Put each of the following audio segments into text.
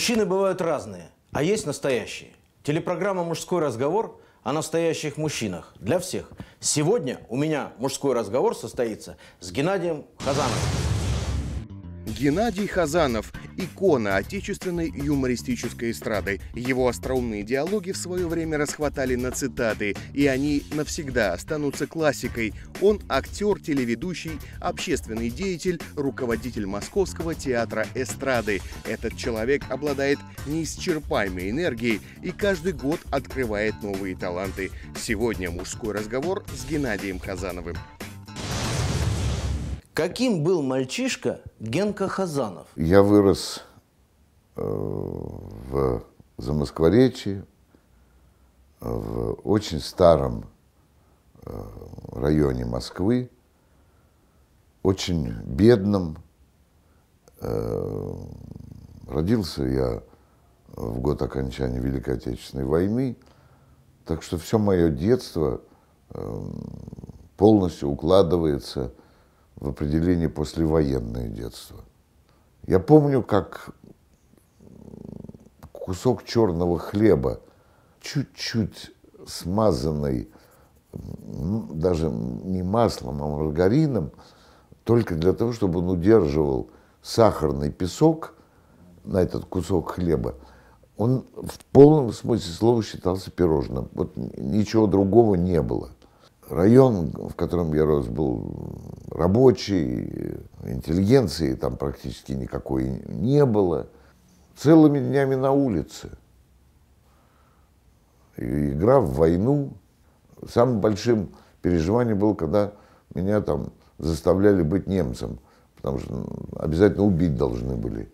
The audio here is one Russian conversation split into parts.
Мужчины бывают разные, а есть настоящие. Телепрограмма «Мужской разговор» о настоящих мужчинах для всех. Сегодня у меня мужской разговор состоится с Геннадием Казановым. Геннадий Хазанов – икона отечественной юмористической эстрады. Его остроумные диалоги в свое время расхватали на цитаты, и они навсегда останутся классикой. Он актер, телеведущий, общественный деятель, руководитель Московского театра эстрады. Этот человек обладает неисчерпаемой энергией и каждый год открывает новые таланты. Сегодня мужской разговор с Геннадием Хазановым. Каким был мальчишка Генка Хазанов? Я вырос э, в Замоскворечье, в очень старом э, районе Москвы, очень бедном. Э, родился я в год окончания Великой Отечественной войны, так что все мое детство полностью укладывается – в определении послевоенное детство. Я помню, как кусок черного хлеба, чуть-чуть смазанный ну, даже не маслом, а маргарином, только для того, чтобы он удерживал сахарный песок на этот кусок хлеба, он в полном смысле слова считался пирожным. Вот ничего другого не было район, в котором я рос, был рабочий, интеллигенции там практически никакой не было. Целыми днями на улице. И игра в войну. Самым большим переживанием было, когда меня там заставляли быть немцем, потому что обязательно убить должны были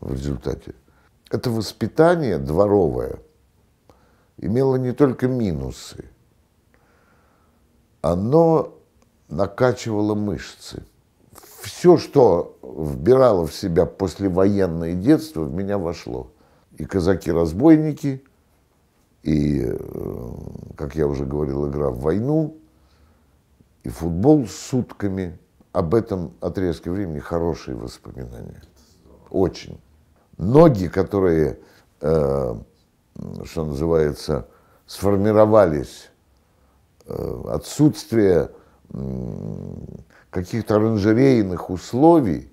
в результате. Это воспитание дворовое имело не только минусы – оно накачивало мышцы. Все, что вбирало в себя послевоенное детство, в меня вошло. И казаки-разбойники, и, э, как я уже говорил, игра в войну, и футбол с сутками. Об этом отрезке времени хорошие воспоминания. Очень. Ноги, которые, э, что называется, сформировались Э, отсутствие каких-то оранжерейных условий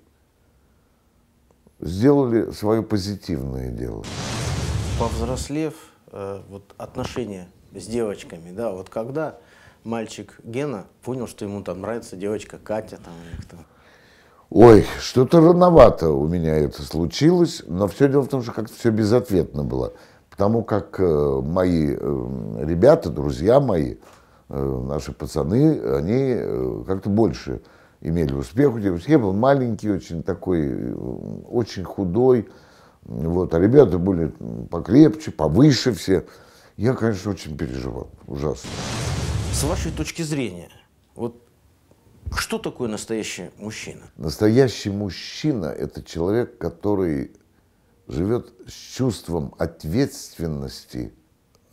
сделали свое позитивное дело. Повзрослев, э, вот отношения с девочками, да, вот когда мальчик Гена понял, что ему там нравится девочка Катя там или кто? Ой, что-то рановато у меня это случилось, но все дело в том, что как-то все безответно было. Потому как э, мои ребята, друзья мои, Э, наши пацаны, они э, как-то больше имели успех. Я был маленький, очень такой, э, очень худой. Вот, а ребята были покрепче, повыше все. Я, конечно, очень переживал, ужасно. С вашей точки зрения, вот что такое настоящий мужчина? Настоящий мужчина – это человек, который живет с чувством ответственности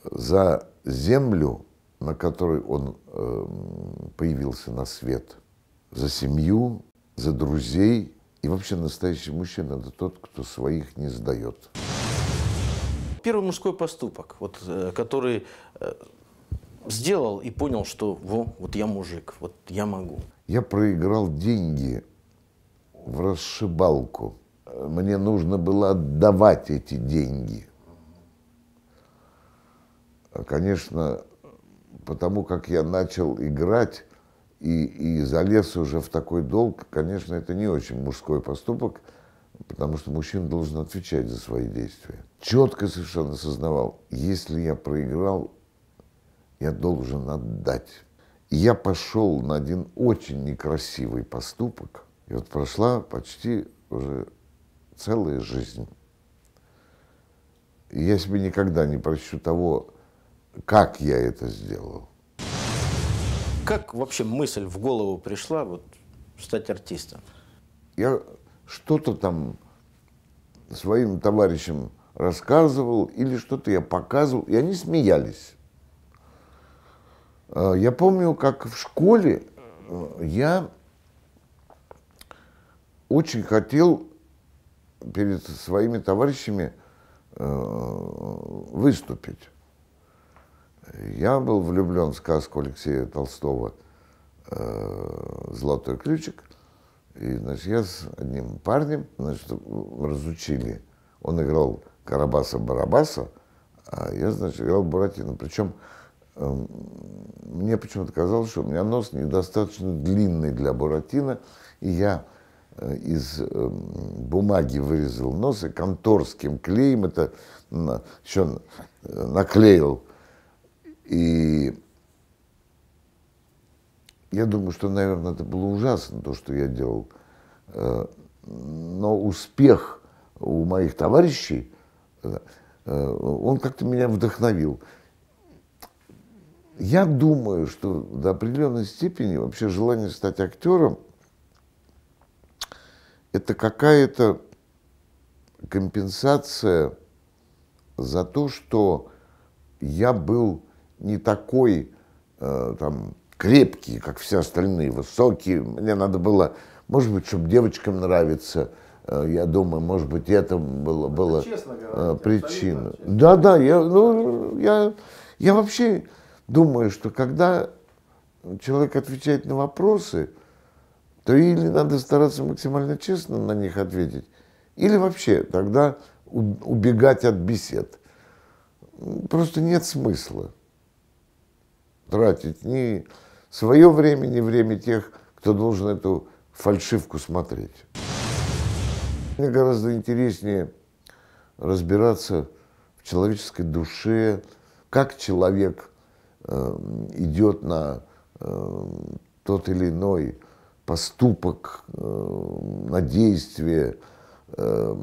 за землю, на которой он э, появился на свет. За семью, за друзей. И вообще настоящий мужчина – это тот, кто своих не сдает. Первый мужской поступок, вот, э, который э, сделал и понял, что Во, вот я мужик, вот я могу. Я проиграл деньги в расшибалку. Мне нужно было отдавать эти деньги. А, конечно, потому как я начал играть и, и залез уже в такой долг, конечно, это не очень мужской поступок, потому что мужчина должен отвечать за свои действия. Четко совершенно осознавал, если я проиграл, я должен отдать. И я пошел на один очень некрасивый поступок, и вот прошла почти уже целая жизнь. И я себе никогда не прощу того, как я это сделал. Как вообще мысль в голову пришла вот, стать артистом? Я что-то там своим товарищам рассказывал или что-то я показывал, и они смеялись. Э, я помню, как в школе э, я очень хотел перед своими товарищами э, выступить. Я был влюблен в сказку Алексея Толстого э, «Золотой ключик». И, значит, я с одним парнем, значит, разучили. Он играл Карабаса-Барабаса, а я, значит, играл Буратино. Причем эм, мне почему-то казалось, что у меня нос недостаточно длинный для Буратино, и я э, из эм, бумаги вырезал нос и конторским клеем это еще э, наклеил и я думаю, что, наверное, это было ужасно, то, что я делал. Э, но успех у моих товарищей, э, э, он как-то меня вдохновил. Я думаю, что до определенной степени вообще желание стать актером – это какая-то компенсация за то, что я был не такой э, там, крепкий, как все остальные, высокий. Мне надо было, может быть, чтобы девочкам нравиться, Э, я думаю, может быть, это было, было э, причина. Да, да, я, ну, я, я вообще думаю, что когда человек отвечает на вопросы, то или надо стараться максимально честно на них ответить, или вообще тогда убегать от бесед. Просто нет смысла тратить ни свое время, ни время тех, кто должен эту фальшивку смотреть. Мне гораздо интереснее разбираться в человеческой душе, как человек э, идет на э, тот или иной поступок, э, на действие, э,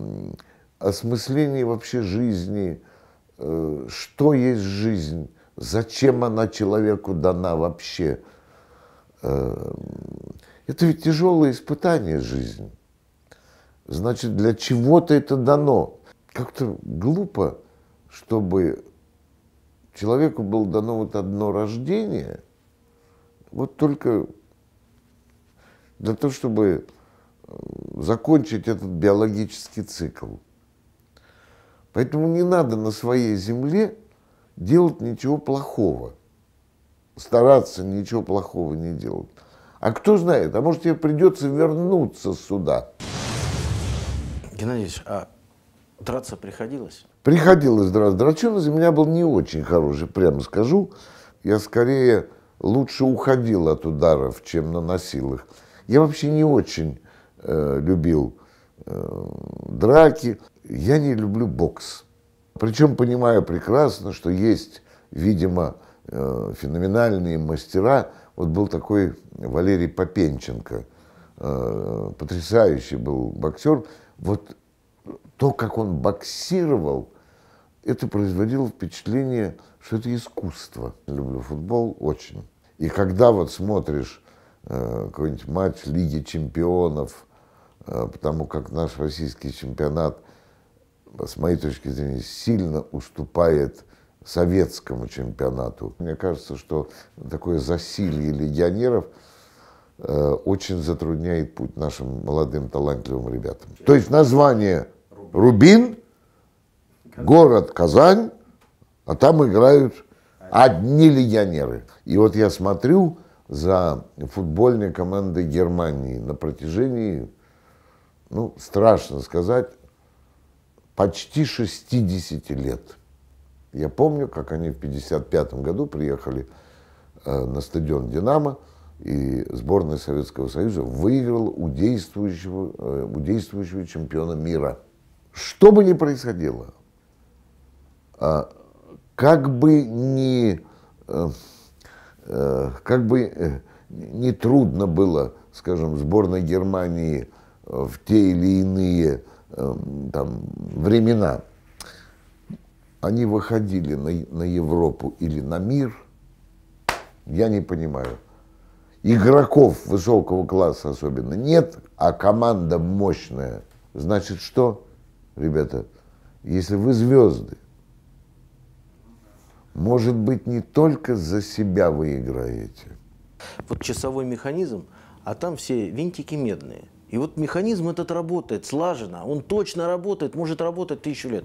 осмысление вообще жизни, э, что есть жизнь, Зачем она человеку дана вообще? Эм, это ведь тяжелое испытание жизни. Значит, для чего-то это дано. Как-то глупо, чтобы человеку было дано вот одно рождение, вот только для того, чтобы э, закончить этот биологический цикл. Поэтому не надо на своей земле делать ничего плохого, стараться ничего плохого не делать. А кто знает, а может тебе придется вернуться сюда. Геннадий а драться приходилось? Приходилось драться. Драчун из меня был не очень хороший, прямо скажу. Я скорее лучше уходил от ударов, чем наносил их. Я вообще не очень э, любил э, драки. Я не люблю бокс. Причем понимаю прекрасно, что есть, видимо, э, феноменальные мастера. Вот был такой Валерий Попенченко, э, потрясающий был боксер. Вот то, как он боксировал, это производило впечатление, что это искусство. Люблю футбол очень. И когда вот смотришь э, какой-нибудь матч Лиги чемпионов, потому как наш российский чемпионат с моей точки зрения, сильно уступает советскому чемпионату. Мне кажется, что такое засилье легионеров э, очень затрудняет путь нашим молодым талантливым ребятам. То есть название Рубин, город Казань, а там играют одни легионеры. И вот я смотрю за футбольной командой Германии на протяжении, ну, страшно сказать, почти 60 лет. Я помню, как они в 1955 году приехали э, на стадион «Динамо», и сборная Советского Союза выиграла у действующего, э, у действующего чемпиона мира. Что бы ни происходило, а, как бы ни, э, как бы не трудно было, скажем, сборной Германии в те или иные Эм, там, времена, они выходили на, на Европу или на мир, я не понимаю. Игроков высокого класса особенно нет, а команда мощная. Значит, что, ребята, если вы звезды, может быть, не только за себя вы играете. Вот часовой механизм, а там все винтики медные – и вот механизм этот работает, слаженно, он точно работает, может работать тысячу лет.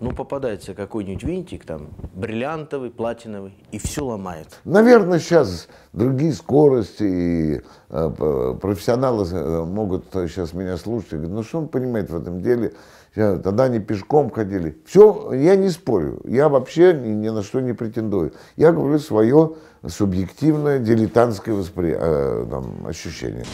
Но ну, попадается какой-нибудь винтик, там, бриллиантовый, платиновый, и все ломает. Наверное, сейчас другие скорости, и э, профессионалы э, могут сейчас меня слушать и говорить: ну что он понимает в этом деле, тогда они пешком ходили. Все, я не спорю, я вообще ни, ни на что не претендую. Я говорю свое субъективное, дилетантское воспри... э, там, ощущение.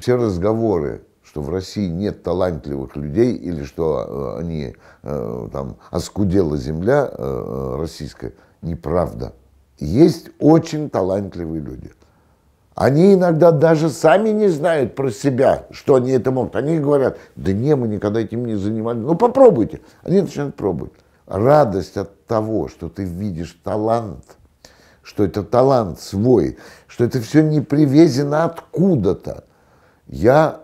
Все разговоры, что в России нет талантливых людей или что э, они э, там оскудела земля э, российская, неправда. Есть очень талантливые люди. Они иногда даже сами не знают про себя, что они это могут. Они говорят, да не, мы никогда этим не занимались. Ну попробуйте. Они начинают пробовать. Радость от того, что ты видишь талант, что это талант свой, что это все не привезено откуда-то. Я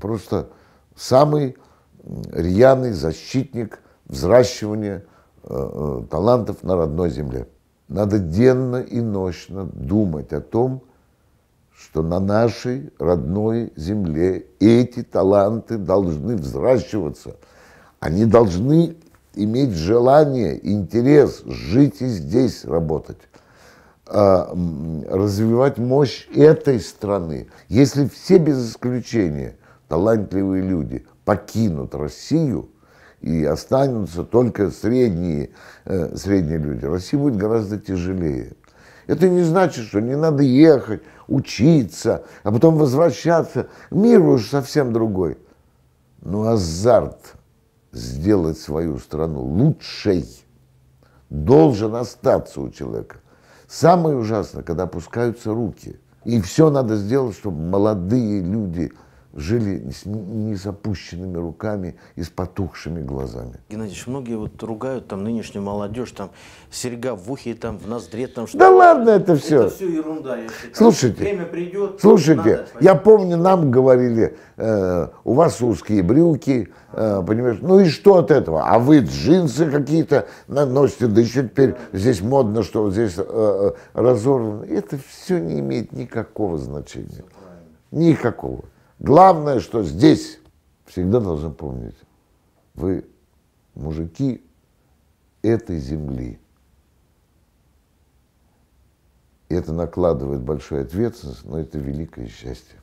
просто самый рьяный защитник взращивания э, э, талантов на родной земле. Надо денно и ночно думать о том, что на нашей родной земле эти таланты должны взращиваться. Они должны иметь желание, интерес жить и здесь работать. А, развивать мощь этой страны. Если все без исключения талантливые люди покинут Россию и останутся только средние, э, средние люди, Россия будет гораздо тяжелее. Это не значит, что не надо ехать, учиться, а потом возвращаться. Мир уже совсем другой. Но азарт сделать свою страну лучшей должен остаться у человека. Самое ужасное, когда опускаются руки. И все надо сделать, чтобы молодые люди жили с незапущенными руками и с потухшими глазами. Геннадьевич, многие вот ругают там нынешнюю молодежь, там серьга в ухе, там в ноздре, там что Да ладно это все. Это все ерунда. Я слушайте, время придет. Слушайте, надо, я помню, нам говорили, э, у вас узкие брюки, э, понимаешь, ну и что от этого? А вы джинсы какие-то наносите, да еще теперь здесь модно, что вот здесь э, э разорвано. Это все не имеет никакого значения. Никакого. Главное, что здесь всегда должны помнить, вы мужики этой земли. И это накладывает большую ответственность, но это великое счастье.